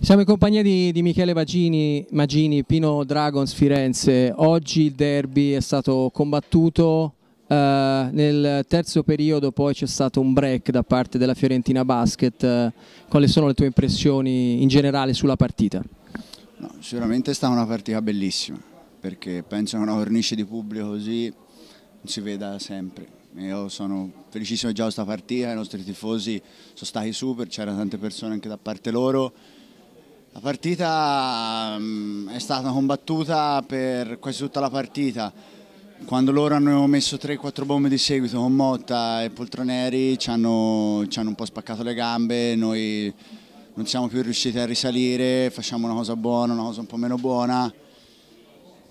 Siamo in compagnia di, di Michele Magini, Magini, Pino Dragons Firenze. Oggi il derby è stato combattuto, eh, nel terzo periodo poi c'è stato un break da parte della Fiorentina Basket. quali sono le tue impressioni in generale sulla partita? No, sicuramente è stata una partita bellissima, perché penso che una cornice di pubblico così non si veda sempre. Io sono felicissimo di questa partita, i nostri tifosi sono stati super, c'erano tante persone anche da parte loro la partita mh, mm, è stata combattuta per quasi tutta la partita. Quando loro hanno messo 3-4 bombe di seguito con Motta e Poltroneri ci hanno, ci hanno un po' spaccato le gambe, noi non siamo più riusciti a risalire, facciamo una cosa buona, una cosa un po' meno buona,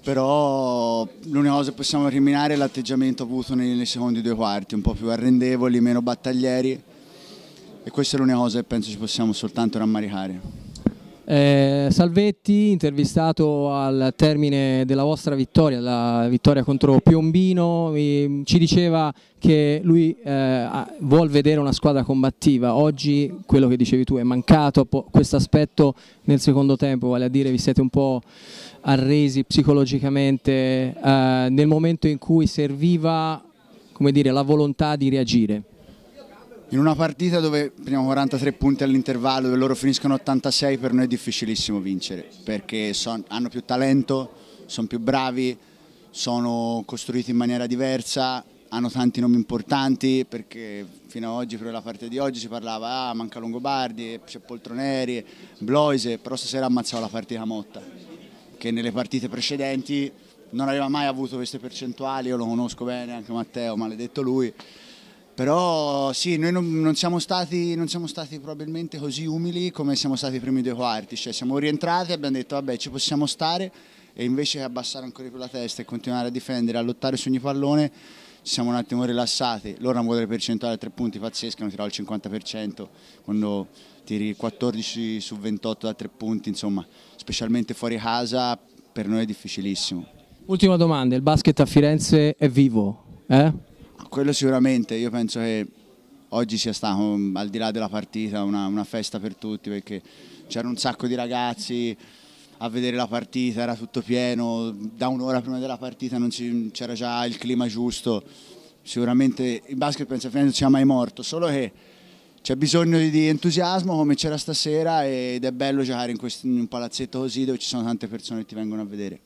però l'unica cosa che possiamo eliminare è l'atteggiamento avuto nei, nei secondi due quarti, un po' più arrendevoli, meno battaglieri e questa è l'unica cosa che penso ci possiamo soltanto rammaricare. Eh, Salvetti, intervistato al termine della vostra vittoria, la vittoria contro Piombino, eh, ci diceva che lui eh, vuole vedere una squadra combattiva. Oggi quello che dicevi tu è mancato, questo aspetto nel secondo tempo, vale a dire vi siete un po' arresi psicologicamente eh, nel momento in cui serviva dire, la volontà di reagire in una partita dove prendiamo 43 punti all'intervallo, dove loro finiscono 86, per noi è difficilissimo vincere, perché son, hanno più talento, sono più bravi, sono costruiti in maniera diversa, hanno tanti nomi importanti, perché fino ad oggi, per la partita di oggi, si parlava ah, manca Longobardi, c'è Poltroneri, Bloise, però stasera ammazzava la partita Motta, che nelle partite precedenti non aveva mai avuto queste percentuali, io lo conosco bene, anche Matteo, maledetto lui, però sì, noi non, non, siamo stati, non, siamo stati, probabilmente così umili come siamo stati i primi due quarti, cioè siamo rientrati e abbiamo detto vabbè ci possiamo stare e invece che abbassare ancora più la testa e continuare a difendere, a lottare su ogni pallone, ci siamo un attimo rilassati, loro hanno avuto le percentuali a tre punti pazzesche, hanno tirato il 50% quando tiri 14 su 28 da tre punti, insomma specialmente fuori casa per noi è difficilissimo. Ultima domanda, il basket a Firenze è vivo? Eh? Quello sicuramente, io penso che oggi sia stato, al di là della partita, una, una festa per tutti perché c'era un sacco di ragazzi a vedere la partita, era tutto pieno, da un'ora prima della partita c'era già il clima giusto, sicuramente il basket penso che non sia mai morto, solo che c'è bisogno di entusiasmo come c'era stasera ed è bello giocare in, questo, in un palazzetto così dove ci sono tante persone che ti vengono a vedere.